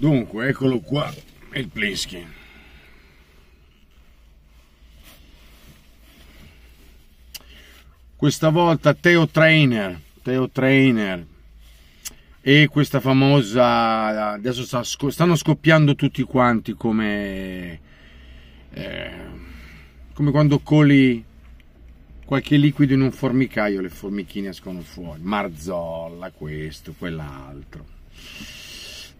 Dunque, eccolo qua, il Plinsky. Questa volta Teo Trainer, Teo Trainer e questa famosa... adesso sta, stanno scoppiando tutti quanti come... Eh, come quando coli qualche liquido in un formicaio le formichine escono fuori, Marzolla questo, quell'altro.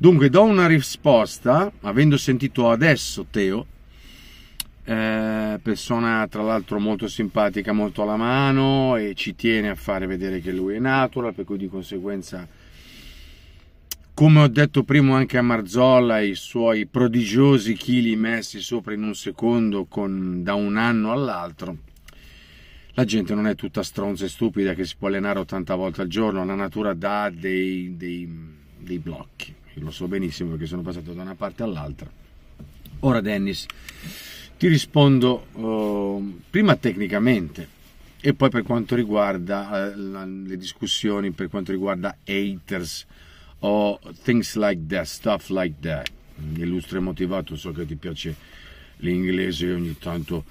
Dunque do una risposta, avendo sentito adesso Teo, eh, persona tra l'altro molto simpatica, molto alla mano e ci tiene a fare vedere che lui è natural, per cui di conseguenza, come ho detto prima anche a Marzolla, i suoi prodigiosi chili messi sopra in un secondo con, da un anno all'altro, la gente non è tutta stronza e stupida che si può allenare 80 volte al giorno, la natura dà dei, dei, dei blocchi lo so benissimo perché sono passato da una parte all'altra. Ora Dennis, ti rispondo eh, prima tecnicamente e poi per quanto riguarda eh, la, le discussioni, per quanto riguarda haters o things like that, stuff like that. Illustre e motivato, so che ti piace l'inglese ogni tanto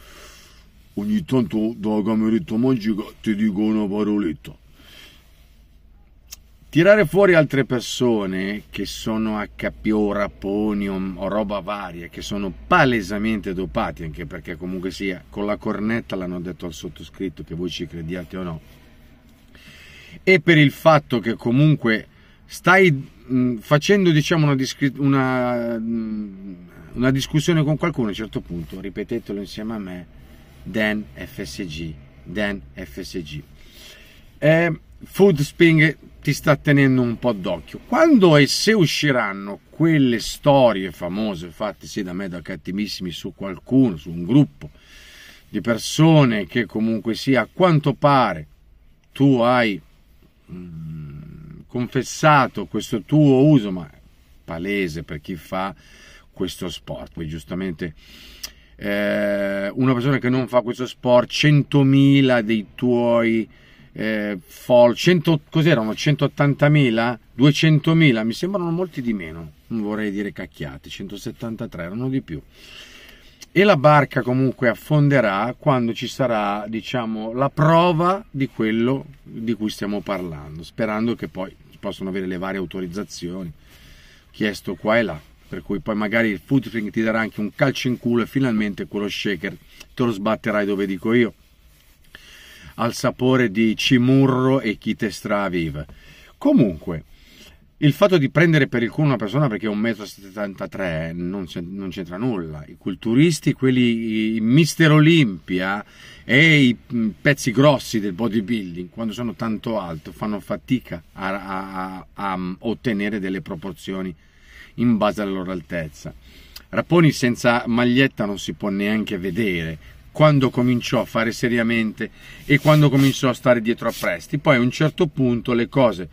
ogni tanto dalla cameretta magica ti dico una paroletta Tirare fuori altre persone che sono HP o raponi o, o, roba varia, che sono palesemente dopati, anche perché comunque sia, con la cornetta l'hanno detto al sottoscritto, che voi ci crediate o no, e per il fatto che comunque stai mh, facendo diciamo una, discri- una, mh, una discussione con qualcuno, a un certo punto ripetetelo insieme a me, Dan FSG, Dan FSG. Eh, Foodspring ti sta tenendo un po' d'occhio. Quando e se usciranno quelle storie famose fatte sì da me da cattivissimi su qualcuno, su un gruppo di persone che comunque sia, a quanto pare tu hai mm, confessato questo tuo uso, ma palese per chi fa questo sport. Poi giustamente eh, una persona che non fa questo sport, 100.000 dei tuoi eh, fall, 100, cos'erano 180.000, 200.000, mi sembrano molti di meno, non vorrei dire cacchiate, 173 erano di più. E la barca comunque affonderà quando ci sarà, diciamo, la prova di quello di cui stiamo parlando, sperando che poi possano avere le varie autorizzazioni, chiesto qua e là per cui poi magari il footprint ti darà anche un calcio in culo e finalmente quello shaker te lo sbatterai dove dico io al sapore di Cimurro e Chitestra stravive. Comunque, il fatto di prendere per il culo una persona perché è 1,73 m eh, non, non c'entra nulla. I culturisti, quelli, i Mister Olimpia e i mm, pezzi grossi del bodybuilding, quando sono tanto alto, fanno fatica a, a, a, a mm, ottenere delle proporzioni in base alla loro altezza. Rapponi senza maglietta non si può neanche vedere, quando cominciò a fare seriamente e quando cominciò a stare dietro a Presti. Poi a un certo punto le cose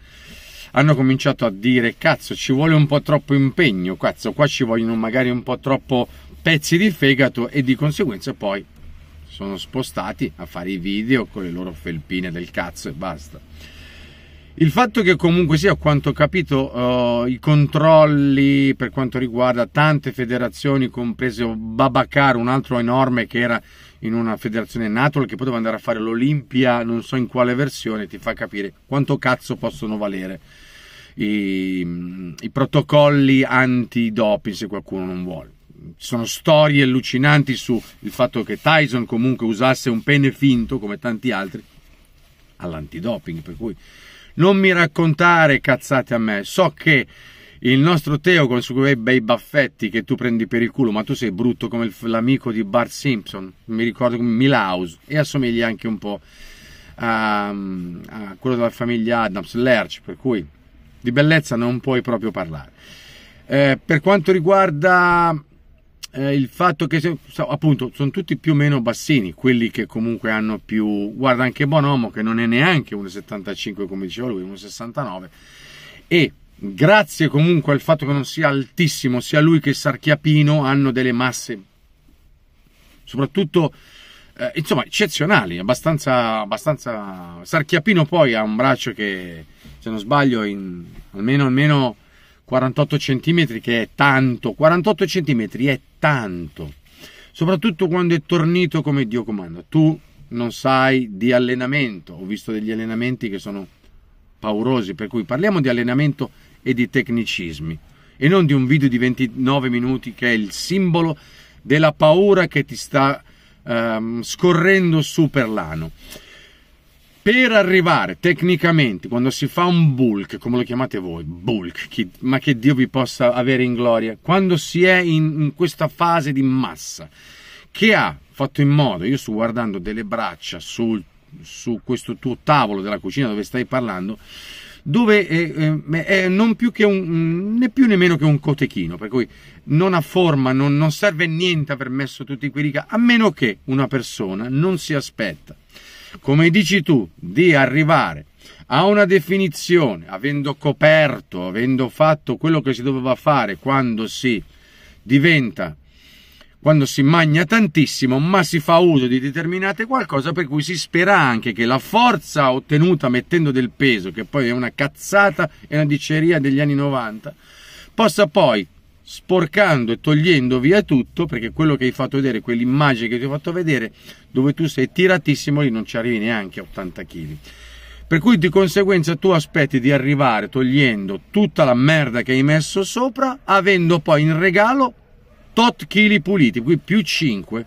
hanno cominciato a dire cazzo ci vuole un po' troppo impegno, cazzo qua ci vogliono magari un po' troppo pezzi di fegato e di conseguenza poi sono spostati a fare i video con le loro felpine del cazzo e basta. Il fatto che comunque sia, a quanto ho capito, uh, i controlli per quanto riguarda tante federazioni, comprese Babacar, un altro enorme che era in una federazione NATO, che poteva andare a fare l'Olimpia, non so in quale versione, ti fa capire quanto cazzo possono valere i, i protocolli anti-doping se qualcuno non vuole. Ci sono storie allucinanti sul fatto che Tyson comunque usasse un pene finto, come tanti altri, all'antidoping, per cui non mi raccontare cazzate a me. So che il nostro Teo con i suoi bei baffetti che tu prendi per il culo, ma tu sei brutto come l'amico di Bart Simpson, mi ricordo come Milhouse, e assomigli anche un po' a, a quello della famiglia Adams, Lerch, per cui di bellezza non puoi proprio parlare. Eh, per quanto riguarda eh, il fatto che se, appunto sono tutti più o meno bassini, quelli che comunque hanno più... Guarda anche Bonomo che non è neanche 1,75 come diceva lui, 1,69 e grazie comunque al fatto che non sia altissimo, sia lui che Sarchiapino hanno delle masse soprattutto eh, insomma eccezionali, abbastanza, abbastanza Sarchiapino poi ha un braccio che se non sbaglio in almeno almeno 48 cm che è tanto, 48 cm è tanto, soprattutto quando è tornito come Dio comanda. Tu non sai di allenamento, ho visto degli allenamenti che sono paurosi, per cui parliamo di allenamento e di tecnicismi e non di un video di 29 minuti che è il simbolo della paura che ti sta ehm, scorrendo su per l'ano per arrivare tecnicamente, quando si fa un bulk, come lo chiamate voi, bulk, chi, ma che Dio vi possa avere in gloria, quando si è in, in questa fase di massa, che ha fatto in modo, io sto guardando delle braccia sul, su questo tuo tavolo della cucina dove stai parlando, dove è, è, è non più che un, né più né meno che un cotechino, per cui non ha forma, non, non serve niente aver messo tutti quei riga, a meno che una persona non si aspetta come dici tu, di arrivare a una definizione, avendo coperto, avendo fatto quello che si doveva fare quando si diventa, quando si magna tantissimo, ma si fa uso di determinate qualcosa, per cui si spera anche che la forza ottenuta mettendo del peso, che poi è una cazzata e una diceria degli anni 90, possa poi sporcando e togliendo via tutto, perché quello che hai fatto vedere, quell'immagine che ti ho fatto vedere, dove tu sei tiratissimo, lì non ci arrivi neanche a 80 kg. Per cui di conseguenza tu aspetti di arrivare togliendo tutta la merda che hai messo sopra, avendo poi in regalo tot kg puliti, qui più 5.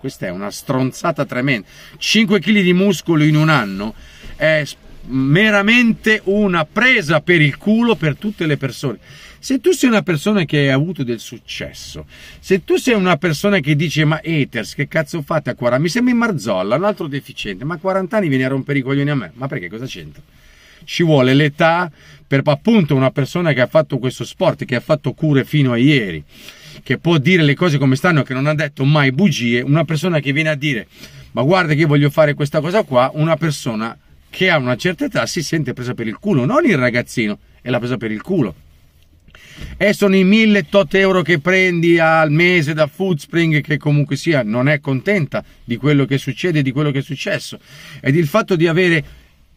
Questa è una stronzata tremenda. 5 kg di muscolo in un anno è meramente una presa per il culo per tutte le persone. Se tu sei una persona che ha avuto del successo, se tu sei una persona che dice ma haters, che cazzo fate a 40? Mi sembra in Marzolla, un altro deficiente, ma a 40 anni viene a rompere i coglioni a me. Ma perché cosa c'entra? Ci vuole l'età per appunto una persona che ha fatto questo sport, che ha fatto cure fino a ieri, che può dire le cose come stanno, che non ha detto mai bugie, una persona che viene a dire ma guarda che io voglio fare questa cosa qua, una persona che a una certa età si sente presa per il culo, non il ragazzino, è la presa per il culo. E sono i 1000 tot euro che prendi al mese da Foodspring, che comunque sia non è contenta di quello che succede, di quello che è successo. Ed il fatto di avere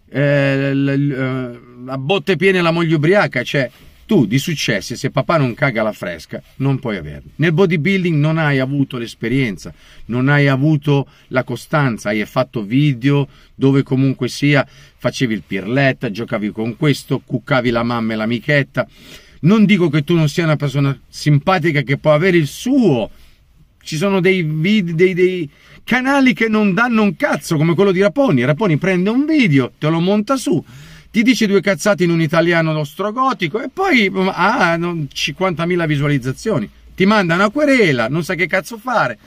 eh, la, eh, la botte piena e la moglie ubriaca, cioè tu di successi, se papà non caga la fresca, non puoi averli. Nel bodybuilding non hai avuto l'esperienza, non hai avuto la costanza, hai fatto video dove comunque sia facevi il pirletta, giocavi con questo, cuccavi la mamma e l'amichetta. Non dico che tu non sia una persona simpatica che può avere il suo. Ci sono dei, video, dei, dei canali che non danno un cazzo, come quello di Raponi. Raponi prende un video, te lo monta su, ti dice due cazzate in un italiano ostrogotico e poi mm, ha ah, 50.000 visualizzazioni. Ti manda una querela, non sa che cazzo fare.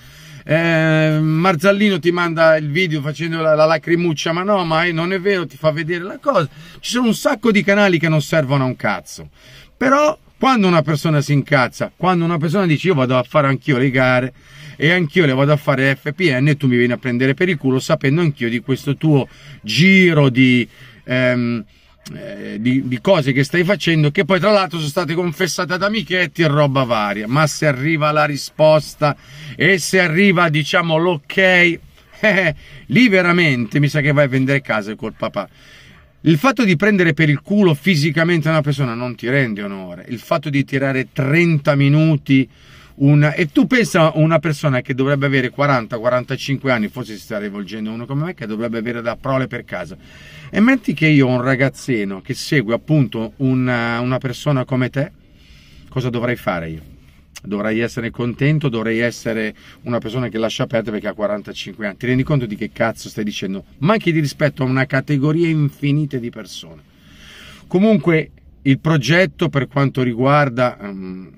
Eh, Marzallino ti manda il video facendo la, la lacrimuccia, ma no, ma non è vero, ti fa vedere la cosa. Ci sono un sacco di canali che non servono a un cazzo. Però quando una persona si incazza, quando una persona dice io vado a fare anch'io le gare e anch'io le vado a fare FPN e tu mi vieni a prendere per il culo sapendo anch'io di questo tuo giro di, ehm, eh, di, di, cose che stai facendo che poi tra l'altro sono state confessate ad amichetti e roba varia ma se arriva la risposta e se arriva diciamo l'ok eh, lì veramente mi sa che vai a vendere casa col papà il fatto di prendere per il culo fisicamente una persona non ti rende onore il fatto di tirare 30 minuti un... E tu pensa a una persona che dovrebbe avere 40-45 anni, forse si sta rivolgendo a uno come me, che dovrebbe avere da prole per casa. E metti che io ho un ragazzino che segue appunto una, una persona come te, cosa dovrei fare io? dovrei essere contento, dovrei essere una persona che lascia aperte perché ha 45 anni. Ti rendi conto di che cazzo stai dicendo? Manchi di rispetto a una categoria infinita di persone. Comunque, il progetto per quanto riguarda um,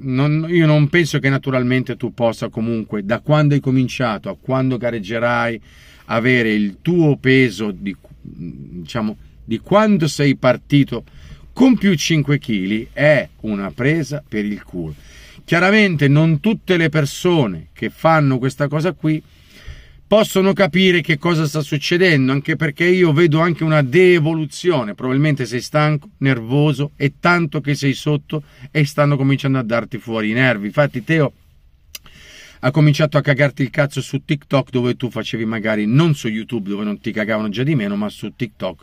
non, io non penso che naturalmente tu possa comunque, da quando hai cominciato a quando gareggerai, avere il tuo peso di, diciamo, di quando sei partito con più 5 kg è una presa per il culo. Chiaramente non tutte le persone che fanno questa cosa qui possono capire che cosa sta succedendo, anche perché io vedo anche una devoluzione. Probabilmente sei stanco, nervoso e tanto che sei sotto e stanno cominciando a darti fuori i nervi. Infatti, Teo ha cominciato a cagarti il cazzo su TikTok dove tu facevi magari non su YouTube dove non ti cagavano già di meno, ma su TikTok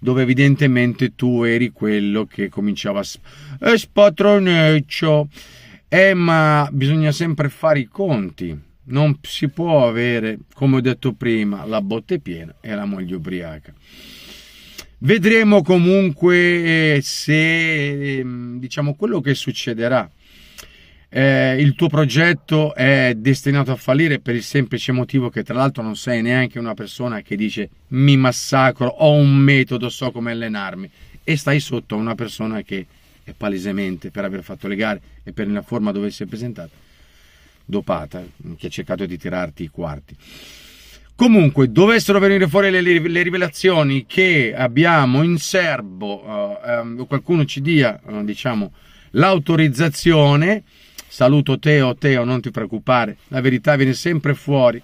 dove evidentemente tu eri quello che cominciava a sp- eh, spatroneccio. Eh, ma bisogna sempre fare i conti non si può avere, come ho detto prima, la botte piena e la moglie ubriaca. Vedremo comunque eh, se ehm, diciamo quello che succederà. Eh, il tuo progetto è destinato a fallire per il semplice motivo che tra l'altro non sei neanche una persona che dice mi massacro, ho un metodo, so come allenarmi e stai sotto a una persona che è palesemente per aver fatto le gare e per la forma dove si è presentata dopata che ha cercato di tirarti i quarti. Comunque, dovessero venire fuori le, le rivelazioni che abbiamo in serbo, eh, eh, qualcuno ci dia, eh, diciamo, l'autorizzazione. Saluto Teo, Teo, non ti preoccupare, la verità viene sempre fuori.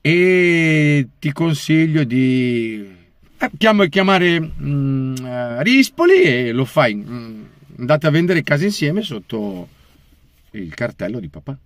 E ti consiglio di eh, chiamare mh, mm, eh, Rispoli e lo fai. Mm, andate a vendere casa insieme sotto il cartello di papà.